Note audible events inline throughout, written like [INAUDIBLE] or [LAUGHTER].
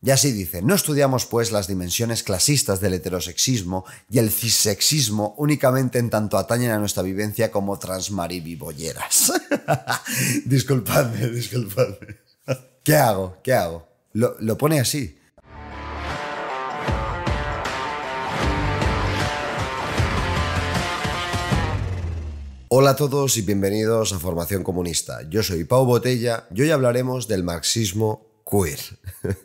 Y así dice, no estudiamos pues las dimensiones clasistas del heterosexismo y el cissexismo únicamente en tanto atañen a nuestra vivencia como transmaribibolleras. [LAUGHS] disculpadme, disculpadme. [LAUGHS] ¿Qué hago? ¿Qué hago? Lo, lo pone así. Hola a todos y bienvenidos a Formación Comunista. Yo soy Pau Botella y hoy hablaremos del marxismo queer. [LAUGHS]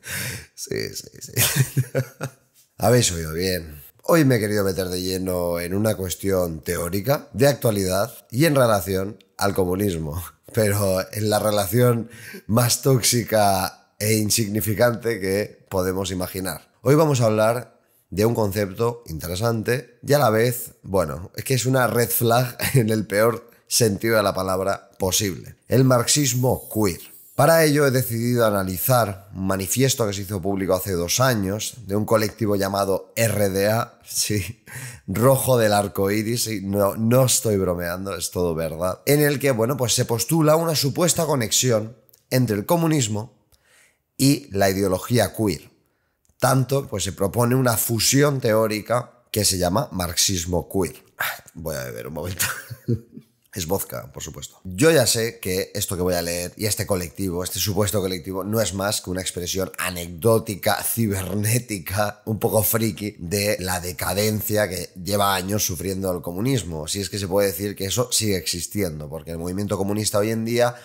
sí, sí, sí. [LAUGHS] Habéis oído bien. Hoy me he querido meter de lleno en una cuestión teórica, de actualidad y en relación al comunismo, [LAUGHS] pero en la relación más tóxica e insignificante que podemos imaginar. Hoy vamos a hablar de un concepto interesante y a la vez, bueno, es que es una red flag en el peor sentido de la palabra posible. El marxismo queer. Para ello he decidido analizar un manifiesto que se hizo público hace dos años de un colectivo llamado RDA, [LAUGHS] sí, Rojo del Arco Iris, y no, no estoy bromeando, es todo verdad, en el que, bueno, pues se postula una supuesta conexión entre el comunismo y la ideología queer. Tanto, pues se propone una fusión teórica que se llama marxismo queer. Ah, voy a beber un momento. [LAUGHS] es vodka, por supuesto. Yo ya sé que esto que voy a leer y este colectivo, este supuesto colectivo, no es más que una expresión anecdótica, cibernética, un poco friki de la decadencia que lleva años sufriendo el comunismo. Si es que se puede decir que eso sigue existiendo, porque el movimiento comunista hoy en día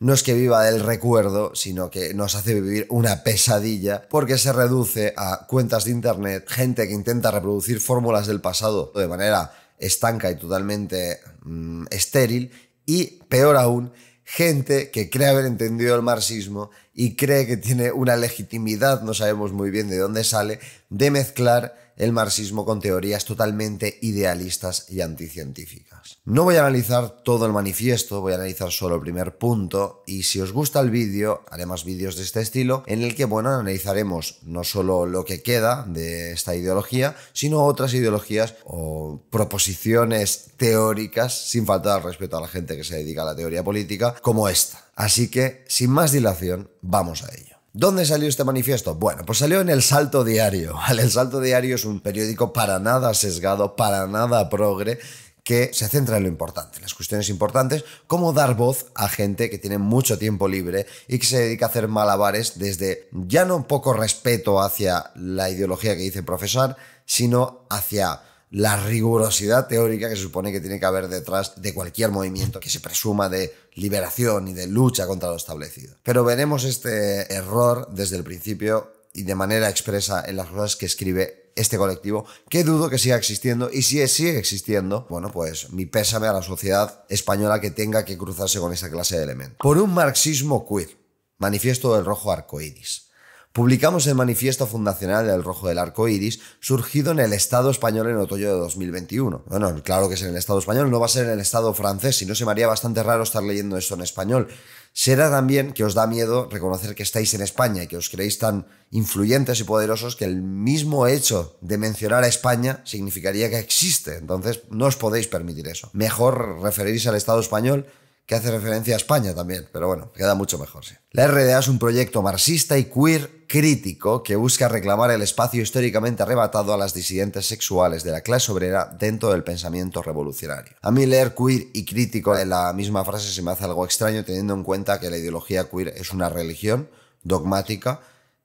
no es que viva del recuerdo, sino que nos hace vivir una pesadilla porque se reduce a cuentas de internet, gente que intenta reproducir fórmulas del pasado de manera estanca y totalmente mm, estéril, y peor aún, gente que cree haber entendido el marxismo y cree que tiene una legitimidad, no sabemos muy bien de dónde sale, de mezclar el marxismo con teorías totalmente idealistas y anticientíficas. No voy a analizar todo el manifiesto, voy a analizar solo el primer punto y si os gusta el vídeo, haré más vídeos de este estilo en el que, bueno, analizaremos no solo lo que queda de esta ideología, sino otras ideologías o proposiciones teóricas sin faltar al respeto a la gente que se dedica a la teoría política, como esta. Así que, sin más dilación, vamos a ello. ¿Dónde salió este manifiesto? Bueno, pues salió en El Salto Diario. El Salto Diario es un periódico para nada sesgado, para nada progre, que se centra en lo importante, en las cuestiones importantes, cómo dar voz a gente que tiene mucho tiempo libre y que se dedica a hacer malabares desde ya no poco respeto hacia la ideología que dice profesar, sino hacia la rigurosidad teórica que se supone que tiene que haber detrás de cualquier movimiento que se presuma de liberación y de lucha contra lo establecido. Pero veremos este error desde el principio y de manera expresa en las cosas que escribe este colectivo, que dudo que siga existiendo y si sigue existiendo, bueno, pues mi pésame a la sociedad española que tenga que cruzarse con esa clase de elementos. Por un marxismo queer, manifiesto del rojo arcoíris publicamos el manifiesto fundacional del Rojo del Arco Iris, surgido en el Estado español en otoño de 2021. Bueno, claro que es en el Estado español, no va a ser en el Estado francés, si no se me haría bastante raro estar leyendo esto en español. Será también que os da miedo reconocer que estáis en España y que os creéis tan influyentes y poderosos que el mismo hecho de mencionar a España significaría que existe. Entonces, no os podéis permitir eso. Mejor referirse al Estado español que hace referencia a España también, pero bueno, queda mucho mejor. Sí. La RDA es un proyecto marxista y queer crítico que busca reclamar el espacio históricamente arrebatado a las disidentes sexuales de la clase obrera dentro del pensamiento revolucionario. A mí leer queer y crítico en la misma frase se me hace algo extraño teniendo en cuenta que la ideología queer es una religión dogmática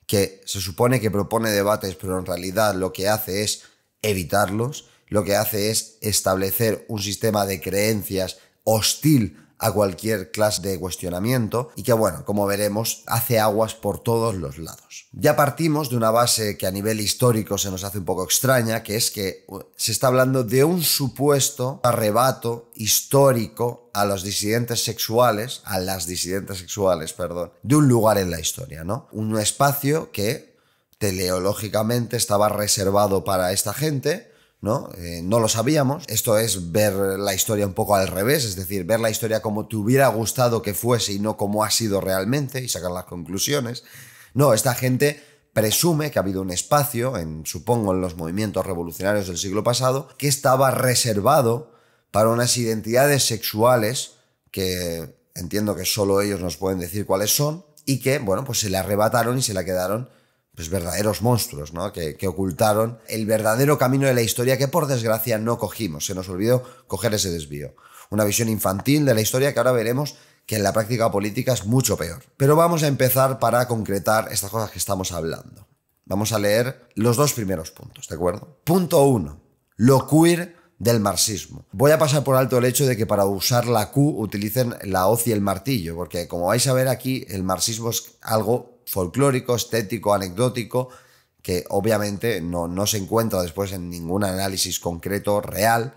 que se supone que propone debates, pero en realidad lo que hace es evitarlos, lo que hace es establecer un sistema de creencias hostil a cualquier clase de cuestionamiento y que bueno, como veremos, hace aguas por todos los lados. Ya partimos de una base que a nivel histórico se nos hace un poco extraña, que es que uh, se está hablando de un supuesto arrebato histórico a los disidentes sexuales, a las disidentes sexuales, perdón, de un lugar en la historia, ¿no? Un espacio que teleológicamente estaba reservado para esta gente, ¿no? Eh, no lo sabíamos. Esto es ver la historia un poco al revés, es decir, ver la historia como te hubiera gustado que fuese y no como ha sido realmente y sacar las conclusiones. No, esta gente presume que ha habido un espacio, en, supongo en los movimientos revolucionarios del siglo pasado, que estaba reservado para unas identidades sexuales que entiendo que solo ellos nos pueden decir cuáles son y que, bueno, pues se le arrebataron y se la quedaron pues, verdaderos monstruos, ¿no? Que, ocultaron el verdadero camino de la historia que por desgracia no cogimos, se nos olvidó coger ese desvío. Una visión infantil de la historia que ahora veremos que en la práctica política es mucho peor. Pero vamos a empezar para concretar estas cosas que estamos hablando. Vamos a leer los dos primeros puntos, ¿de acuerdo? Punto 1. Lo queer del marxismo. Voy a pasar por alto el hecho de que para usar la Q utilicen la hoz y el martillo, porque como vais a ver aquí, el marxismo es algo folclórico, estético, anecdótico, que obviamente no, no se encuentra después en ningún análisis concreto, real,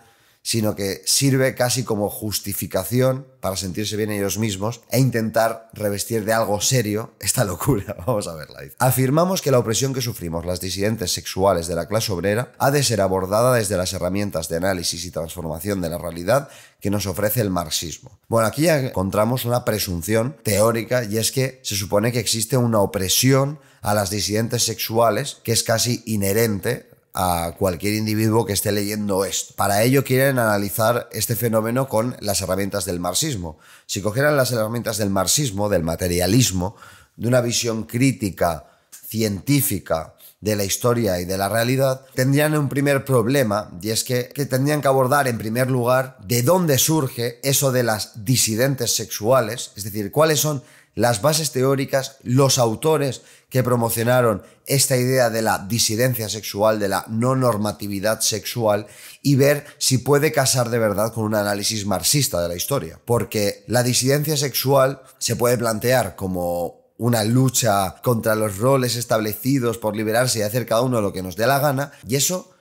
sino que sirve casi como justificación para sentirse bien ellos mismos e intentar revestir de algo serio esta locura. [LAUGHS] Vamos a verla. Afirmamos que la opresión que sufrimos las disidentes sexuales de la clase obrera ha de ser abordada desde las herramientas de análisis y transformación de la realidad que nos ofrece el marxismo. Bueno, aquí encontramos una presunción teórica y es que se supone que existe una opresión a las disidentes sexuales que es casi inherente a cualquier individuo que esté leyendo esto. Para ello quieren analizar este fenómeno con las herramientas del marxismo. Si cogieran las herramientas del marxismo, del materialismo, de una visión crítica, científica, de la historia y de la realidad, tendrían un primer problema y es que, tendrían que abordar en primer lugar de dónde surge eso de las disidentes sexuales, es decir, cuáles son las bases teóricas, los autores que promocionaron esta idea de la disidencia sexual, de la no normatividad sexual, y ver si puede casar de verdad con un análisis marxista de la historia. Porque la disidencia sexual se puede plantear como una lucha contra los roles establecidos por liberarse y hacer cada uno lo que nos dé la gana, y eso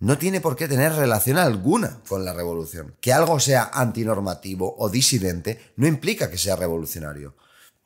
no tiene por qué tener relación alguna con la revolución. Que algo sea antinormativo o disidente no implica que sea revolucionario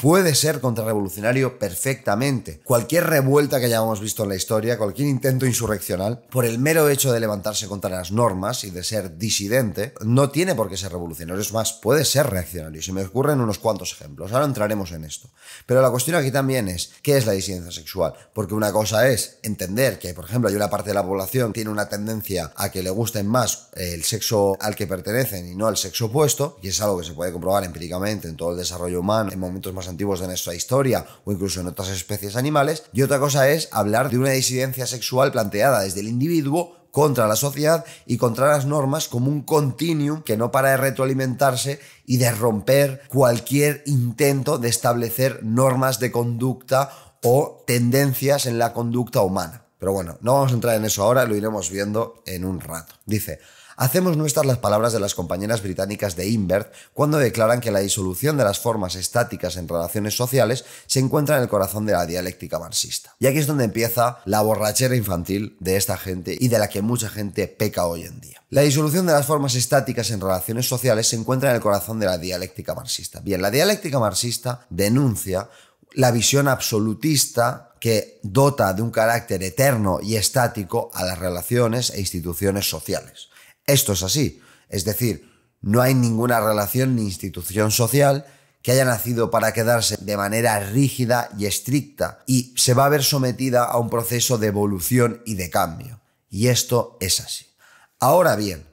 puede ser contrarrevolucionario perfectamente. Cualquier revuelta que hayamos visto en la historia, cualquier intento insurreccional, por el mero hecho de levantarse contra las normas y de ser disidente, no tiene por qué ser revolucionario. Es más, puede ser reaccionario. Se me ocurren unos cuantos ejemplos. Ahora entraremos en esto. Pero la cuestión aquí también es, ¿qué es la disidencia sexual? Porque una cosa es entender que, por ejemplo, hay una parte de la población que tiene una tendencia a que le gusten más el sexo al que pertenecen y no al sexo opuesto, y es algo que se puede comprobar empíricamente en todo el desarrollo humano, en momentos más en de nuestra historia o incluso en otras especies animales, y otra cosa es hablar de una disidencia sexual planteada desde el individuo contra la sociedad y contra las normas como un continuum que no para de retroalimentarse y de romper cualquier intento de establecer normas de conducta o tendencias en la conducta humana. Pero bueno, no vamos a entrar en eso ahora, lo iremos viendo en un rato. Dice, hacemos nuestras las palabras de las compañeras británicas de Invert cuando declaran que la disolución de las formas estáticas en relaciones sociales se encuentra en el corazón de la dialéctica marxista. Y aquí es donde empieza la borrachera infantil de esta gente y de la que mucha gente peca hoy en día. La disolución de las formas estáticas en relaciones sociales se encuentra en el corazón de la dialéctica marxista. Bien, la dialéctica marxista denuncia la visión absolutista que dota de un carácter eterno y estático a las relaciones e instituciones sociales. Esto es así. Es decir, no hay ninguna relación ni institución social que haya nacido para quedarse de manera rígida y estricta y se va a ver sometida a un proceso de evolución y de cambio. Y esto es así. Ahora bien,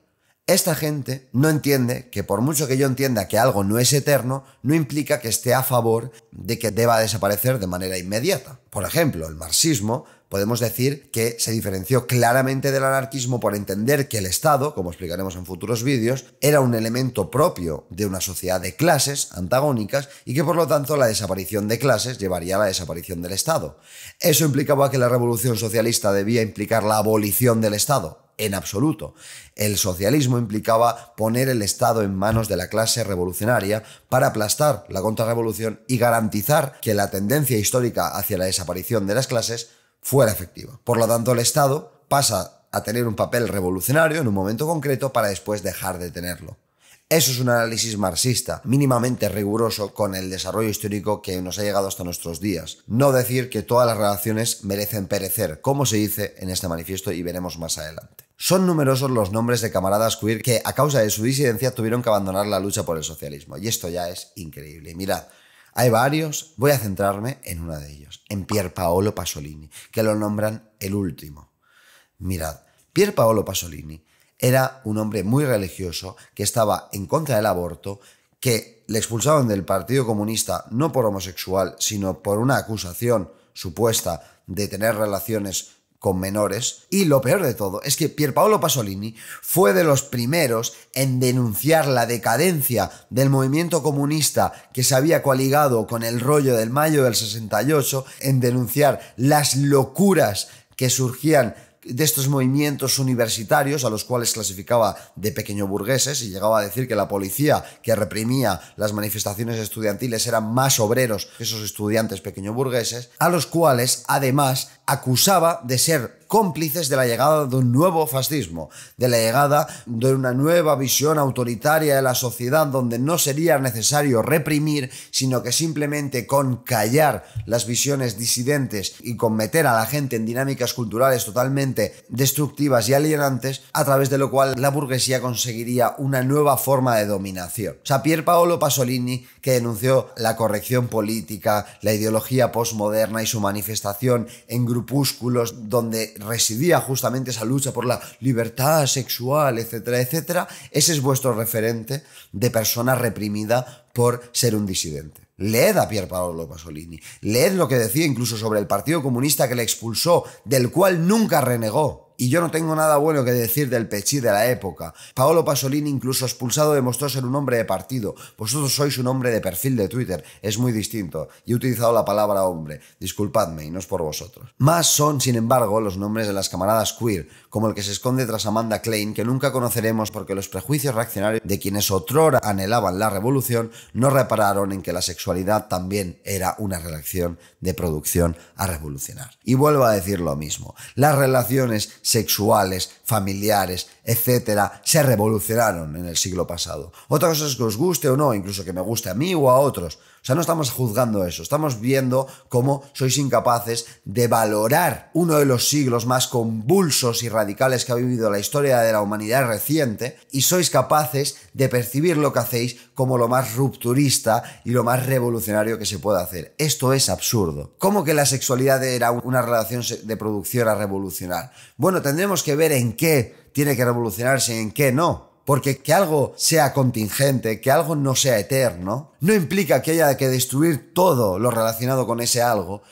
esta gente no entiende que por mucho que yo entienda que algo no es eterno, no implica que esté a favor de que deba desaparecer de manera inmediata. Por ejemplo, el marxismo podemos decir que se diferenció claramente del anarquismo por entender que el Estado, como explicaremos en futuros vídeos, era un elemento propio de una sociedad de clases antagónicas y que por lo tanto la desaparición de clases llevaría a la desaparición del Estado. Eso implicaba que la revolución socialista debía implicar la abolición del Estado, en absoluto. El socialismo implicaba poner el Estado en manos de la clase revolucionaria para aplastar la contrarrevolución y garantizar que la tendencia histórica hacia la desaparición de las clases fuera efectiva. Por lo tanto, el Estado pasa a tener un papel revolucionario en un momento concreto para después dejar de tenerlo. Eso es un análisis marxista, mínimamente riguroso con el desarrollo histórico que nos ha llegado hasta nuestros días. No decir que todas las relaciones merecen perecer, como se dice en este manifiesto y veremos más adelante. Son numerosos los nombres de camaradas queer que a causa de su disidencia tuvieron que abandonar la lucha por el socialismo, y esto ya es increíble. Mirad, hay varios, voy a centrarme en uno de ellos, en Pier Paolo Pasolini, que lo nombran el último. Mirad, Pier Paolo Pasolini era un hombre muy religioso que estaba en contra del aborto, que le expulsaban del Partido Comunista no por homosexual, sino por una acusación supuesta de tener relaciones con menores. Y lo peor de todo es que Pierpaolo Pasolini fue de los primeros en denunciar la decadencia del movimiento comunista que se había coaligado con el rollo del mayo del 68, en denunciar las locuras que surgían de estos movimientos universitarios a los cuales clasificaba de pequeño burgueses y llegaba a decir que la policía que reprimía las manifestaciones estudiantiles eran más obreros que esos estudiantes pequeño burgueses, a los cuales además acusaba de ser cómplices de la llegada de un nuevo fascismo, de la llegada de una nueva visión autoritaria de la sociedad donde no sería necesario reprimir, sino que simplemente con callar las visiones disidentes y con meter a la gente en dinámicas culturales totalmente destructivas y alienantes, a través de lo cual la burguesía conseguiría una nueva forma de dominación. Sapier Paolo Pasolini, que denunció la corrección política, la ideología postmoderna y su manifestación en grupúsculos donde residía justamente esa lucha por la libertad sexual, etcétera, etcétera, ese es vuestro referente de persona reprimida por ser un disidente. Leed a Pier Paolo Pasolini, leed lo que decía incluso sobre el Partido Comunista que le expulsó, del cual nunca renegó y yo no tengo nada bueno que decir del Pechí de la época. Paolo Pasolini, incluso expulsado, demostró ser un hombre de partido. Vosotros sois un hombre de perfil de Twitter, es muy distinto. Y he utilizado la palabra hombre, disculpadme, y no es por vosotros. Más son, sin embargo, los nombres de las camaradas queer, como el que se esconde tras Amanda Klein, que nunca conoceremos porque los prejuicios reaccionarios de quienes otrora anhelaban la revolución no repararon en que la sexualidad también era una reacción de producción a revolucionar. Y vuelvo a decir lo mismo, las relaciones sexuales, familiares, etcétera, se revolucionaron en el siglo pasado. Otra cosa es que os guste o no, incluso que me guste a mí o a otros, o sea, no estamos juzgando eso, estamos viendo cómo sois incapaces de valorar uno de los siglos más convulsos y radicales que ha vivido la historia de la humanidad reciente y sois capaces de percibir lo que hacéis como lo más rupturista y lo más revolucionario que se pueda hacer. Esto es absurdo. ¿Cómo que la sexualidad era una relación de producción a revolucionar? Bueno, tendremos que ver en qué tiene que revolucionarse y en qué no porque que algo sea contingente, que algo no sea eterno, no implica que haya que destruir todo lo relacionado con ese algo,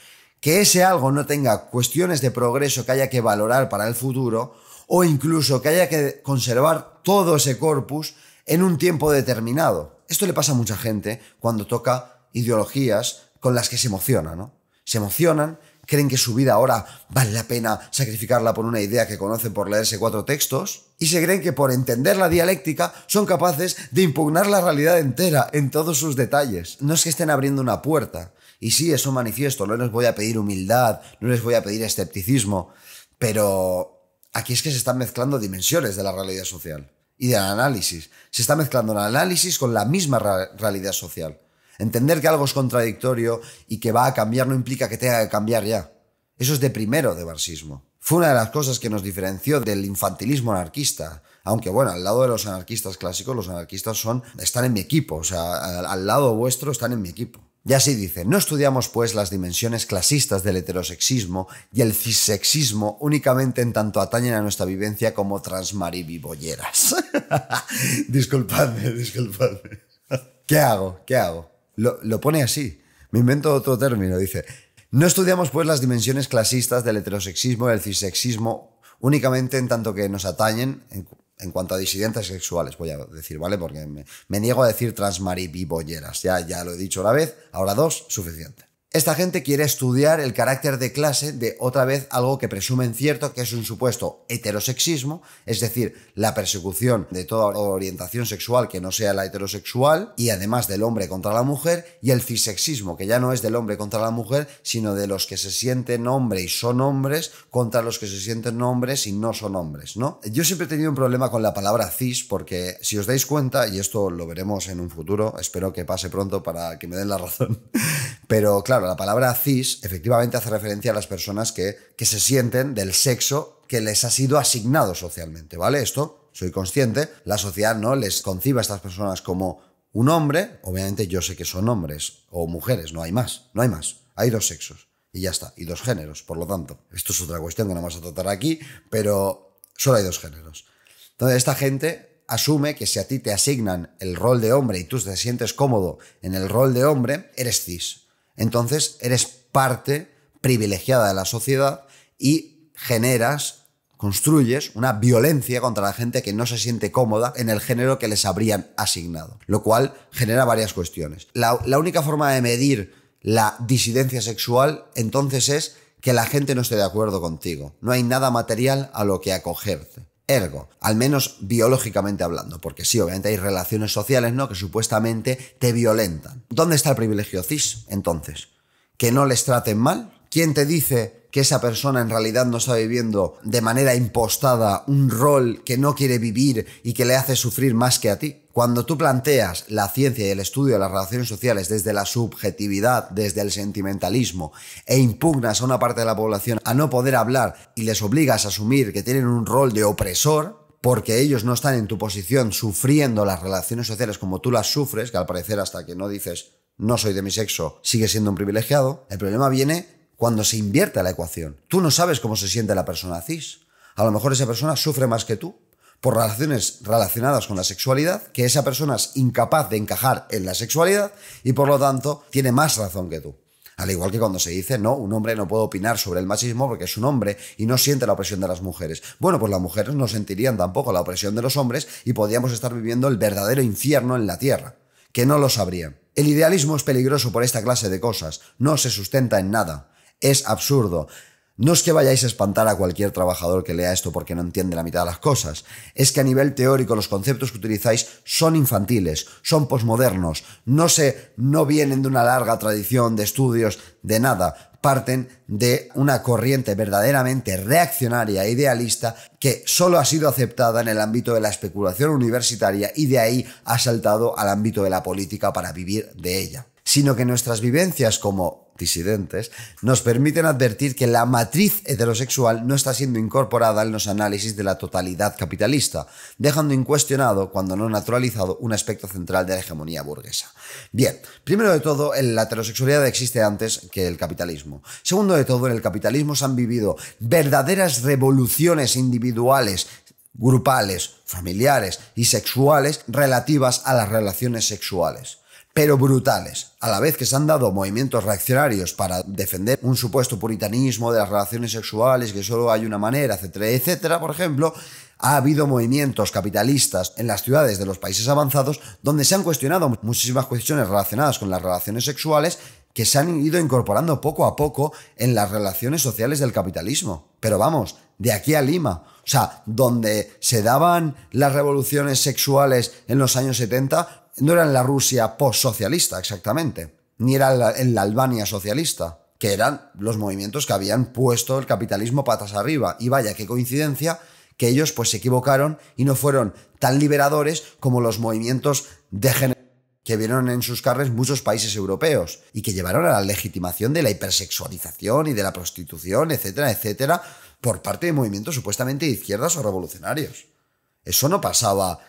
que ese algo no tenga cuestiones de progreso que haya que valorar para el futuro, o incluso que haya que conservar todo ese corpus en un tiempo determinado. Esto le pasa a mucha gente cuando toca ideologías con las que se emociona, ¿no? Se emocionan creen que su vida ahora vale la pena sacrificarla por una idea que conocen por leerse cuatro textos, y se creen que por entender la dialéctica son capaces de impugnar la realidad entera en todos sus detalles. No es que estén abriendo una puerta, y sí, eso manifiesto, no les voy a pedir humildad, no les voy a pedir escepticismo, pero aquí es que se están mezclando dimensiones de la realidad social y del análisis. Se está mezclando el análisis con la misma realidad social. Entender que algo es contradictorio y que va a cambiar no implica que tenga que cambiar ya. Eso es de primero de marxismo. Fue una de las cosas que nos diferenció del infantilismo anarquista. Aunque bueno, al lado de los anarquistas clásicos, los anarquistas son, están en mi equipo, o sea, al, lado vuestro están en mi equipo. Y así dice, no estudiamos pues las dimensiones clasistas del heterosexismo y el cissexismo únicamente en tanto atañen a nuestra vivencia como transmaribibolleras. [LAUGHS] disculpadme, disculpadme. [LAUGHS] ¿Qué hago? ¿Qué hago? Lo, lo pone así. Me invento otro término. Dice, no estudiamos pues las dimensiones clasistas del heterosexismo y del cisexismo únicamente en tanto que nos atañen en, en cuanto a disidentes sexuales, voy a decir, ¿vale? Porque me, niego a decir transmaribolleras, Ya, ya lo he dicho una vez, ahora dos, suficiente. Esta gente quiere estudiar el carácter de clase de otra vez algo que presumen cierto, que es un supuesto heterosexismo, es decir, la persecución de toda orientación sexual que no sea la heterosexual, y además del hombre contra la mujer, y el cisexismo, que ya no es del hombre contra la mujer, sino de los que se sienten hombre y son hombres contra los que se sienten hombres y no son hombres, ¿no? Yo siempre he tenido un problema con la palabra cis porque si os dais cuenta, y esto lo veremos en un futuro, espero que pase pronto para que me den la razón, pero claro, la palabra cis efectivamente hace referencia a las personas que, se sienten del sexo que les ha sido asignado socialmente, ¿vale? Esto, soy consciente, la sociedad no les concibe a estas personas como un hombre, obviamente yo sé que son hombres o mujeres, no hay más, no hay más, hay dos sexos y ya está, y dos géneros, por lo tanto. Esto es otra cuestión que no vamos a tratar aquí, pero solo hay dos géneros. Entonces esta gente asume que si a ti te asignan el rol de hombre y tú te sientes cómodo en el rol de hombre, eres cis entonces eres parte privilegiada de la sociedad y generas, construyes una violencia contra la gente que no se siente cómoda en el género que les habrían asignado, lo cual genera varias cuestiones. La, única forma de medir la disidencia sexual entonces es que la gente no esté de acuerdo contigo. No hay nada material a lo que acogerte. Ergo, al menos biológicamente hablando, porque sí, obviamente hay relaciones sociales, ¿no? Que supuestamente te violentan. ¿Dónde está el privilegio cis, entonces? ¿Que no les traten mal? ¿Quién te dice que esa persona en realidad no está viviendo de manera impostada un rol que no quiere vivir y que le hace sufrir más que a ti? Cuando tú planteas la ciencia y el estudio de las relaciones sociales desde la subjetividad, desde el sentimentalismo, e impugnas a una parte de la población a no poder hablar y les obligas a asumir que tienen un rol de opresor, porque ellos no están en tu posición sufriendo las relaciones sociales como tú las sufres, que al parecer hasta que no dices no soy de mi sexo, sigue siendo un privilegiado, el problema viene cuando se invierte la ecuación. Tú no sabes cómo se siente la persona cis. A lo mejor esa persona sufre más que tú, por relaciones relacionadas con la sexualidad, que esa persona es incapaz de encajar en la sexualidad y por lo tanto tiene más razón que tú. Al igual que cuando se dice, no, un hombre no puede opinar sobre el machismo porque es un hombre y no siente la opresión de las mujeres. Bueno, pues las mujeres no sentirían tampoco la opresión de los hombres y podríamos estar viviendo el verdadero infierno en la tierra, que no lo sabrían. El idealismo es peligroso por esta clase de cosas, no se sustenta en nada. Es absurdo. No es que vayáis a espantar a cualquier trabajador que lea esto porque no entiende la mitad de las cosas. Es que a nivel teórico los conceptos que utilizáis son infantiles, son posmodernos, no no vienen de una larga tradición de estudios, de nada. Parten de una corriente verdaderamente reaccionaria e idealista que solo ha sido aceptada en el ámbito de la especulación universitaria y de ahí ha saltado al ámbito de la política para vivir de ella sino que nuestras vivencias como disidentes nos permiten advertir que la matriz heterosexual no está siendo incorporada en los análisis de la totalidad capitalista, dejando incuestionado, cuando no naturalizado, un aspecto central de la hegemonía burguesa. Bien, primero de todo, la heterosexualidad existe antes que el capitalismo. Segundo de todo, en el capitalismo se han vivido verdaderas revoluciones individuales grupales, familiares y sexuales relativas a las relaciones sexuales pero brutales. A la vez que se han dado movimientos reaccionarios para defender un supuesto puritanismo de las relaciones sexuales, que solo hay una manera, etcétera, etcétera, por ejemplo, ha habido movimientos capitalistas en las ciudades de los países avanzados donde se han cuestionado muchísimas cuestiones relacionadas con las relaciones sexuales que se han ido incorporando poco a poco en las relaciones sociales del capitalismo. Pero vamos, de aquí a Lima. O sea, donde se daban las revoluciones sexuales en los años 70, no eran la Rusia post-socialista exactamente, ni era en la Albania socialista, que eran los movimientos que habían puesto el capitalismo patas arriba. Y vaya, qué coincidencia que ellos pues se equivocaron y no fueron tan liberadores como los movimientos de que vieron en sus carnes muchos países europeos y que llevaron a la legitimación de la hipersexualización y de la prostitución, etcétera, etcétera, por parte de movimientos supuestamente de izquierdas o revolucionarios. Eso no pasaba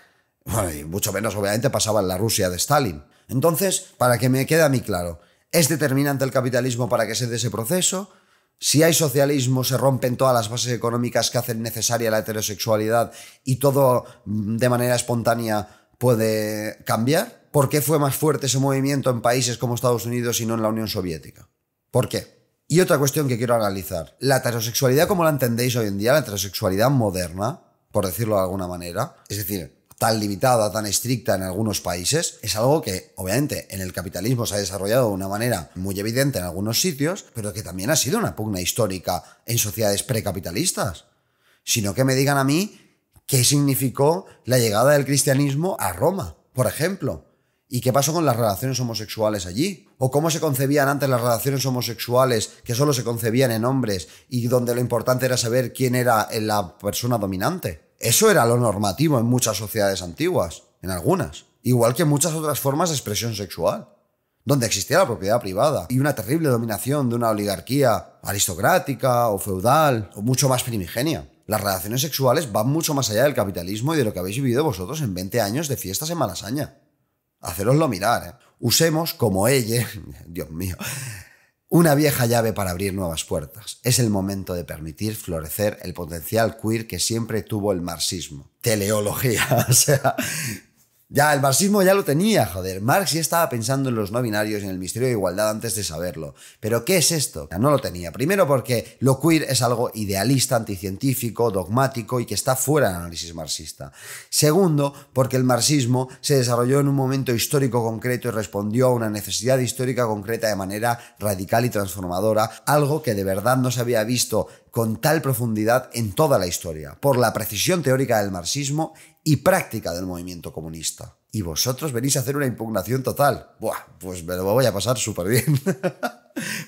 y mucho menos, obviamente, pasaba en la Rusia de Stalin. Entonces, para que me quede a mí claro, ¿es determinante el capitalismo para que se dé ese proceso? Si hay socialismo, se rompen todas las bases económicas que hacen necesaria la heterosexualidad y todo mm, de manera espontánea puede cambiar. ¿Por qué fue más fuerte ese movimiento en países como Estados Unidos y no en la Unión Soviética? ¿Por qué? Y otra cuestión que quiero analizar. La heterosexualidad como la entendéis hoy en día, la heterosexualidad moderna, por decirlo de alguna manera, es decir, tan limitada, tan estricta en algunos países, es algo que obviamente en el capitalismo se ha desarrollado de una manera muy evidente en algunos sitios, pero que también ha sido una pugna histórica en sociedades precapitalistas. Sino que me digan a mí qué significó la llegada del cristianismo a Roma, por ejemplo. ¿Y qué pasó con las relaciones homosexuales allí? ¿O cómo se concebían antes las relaciones homosexuales que solo se concebían en hombres y donde lo importante era saber quién era la persona dominante? Eso era lo normativo en muchas sociedades antiguas, en algunas, igual que en muchas otras formas de expresión sexual, donde existía la propiedad privada y una terrible dominación de una oligarquía aristocrática o feudal o mucho más primigenia. Las relaciones sexuales van mucho más allá del capitalismo y de lo que habéis vivido vosotros en 20 años de fiestas en Malasaña. Haceroslo mirar, ¿eh? Usemos como ella, [LAUGHS] Dios mío, una vieja llave para abrir nuevas puertas. Es el momento de permitir florecer el potencial queer que siempre tuvo el marxismo. Teleología, [LAUGHS] o sea, ya, el marxismo ya lo tenía, joder. Marx ya estaba pensando en los no binarios y en el misterio de igualdad antes de saberlo. Pero ¿qué es esto? Ya, no lo tenía. Primero porque lo queer es algo idealista, anticientífico, dogmático y que está fuera del análisis marxista. Segundo, porque el marxismo se desarrolló en un momento histórico concreto y respondió a una necesidad histórica concreta de manera radical y transformadora, algo que de verdad no se había visto con tal profundidad en toda la historia, por la precisión teórica del marxismo y práctica del movimiento comunista. Y vosotros venís a hacer una impugnación total. Buah, pues me lo voy a pasar súper bien. [LAUGHS]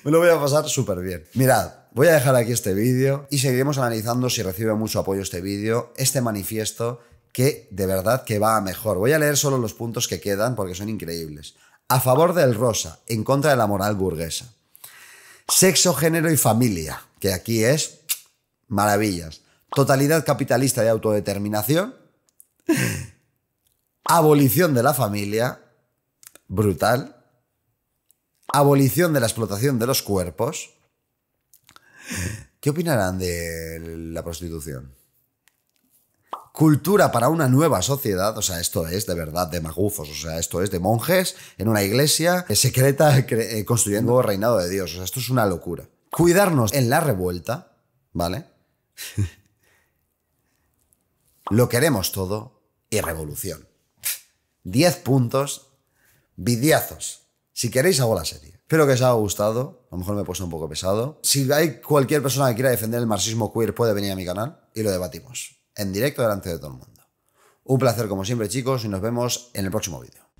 me lo voy a pasar súper bien. Mirad, voy a dejar aquí este vídeo y seguiremos analizando si recibe mucho apoyo este vídeo, este manifiesto que de verdad que va a mejor. Voy a leer solo los puntos que quedan porque son increíbles. A favor del rosa, en contra de la moral burguesa. Sexo, género y familia, que aquí es maravillas. Totalidad capitalista de autodeterminación Abolición de la familia, brutal. Abolición de la explotación de los cuerpos. ¿Qué opinarán de la prostitución? Cultura para una nueva sociedad, o sea, esto es de verdad de magufos, o sea, esto es de monjes en una iglesia secreta eh, construyendo reinado de Dios, o sea, esto es una locura. Cuidarnos en la revuelta, ¿vale? Lo queremos todo y revolución. 10 puntos, vidiazos. Si queréis hago la serie. Espero que os haya gustado. A lo mejor me he puesto un poco pesado. Si hay cualquier persona que quiera defender el marxismo queer puede venir a mi canal y lo debatimos. En directo delante de todo el mundo. Un placer como siempre chicos y nos vemos en el próximo vídeo.